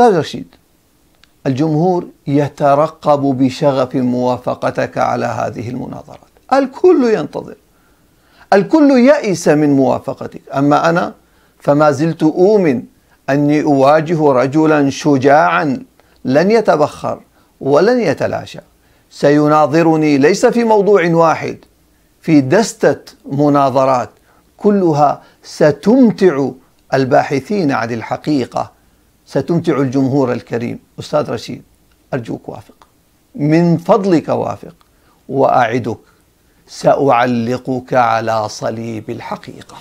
أستاذ رشيد الجمهور يترقب بشغف موافقتك على هذه المناظرات الكل ينتظر الكل يأس من موافقتك أما أنا فما زلت أؤمن أني أواجه رجلا شجاعا لن يتبخر ولن يتلاشى سيناظرني ليس في موضوع واحد في دستة مناظرات كلها ستمتع الباحثين عن الحقيقة ستمتع الجمهور الكريم أستاذ رشيد أرجوك وافق من فضلك وافق وأعدك سأعلقك على صليب الحقيقة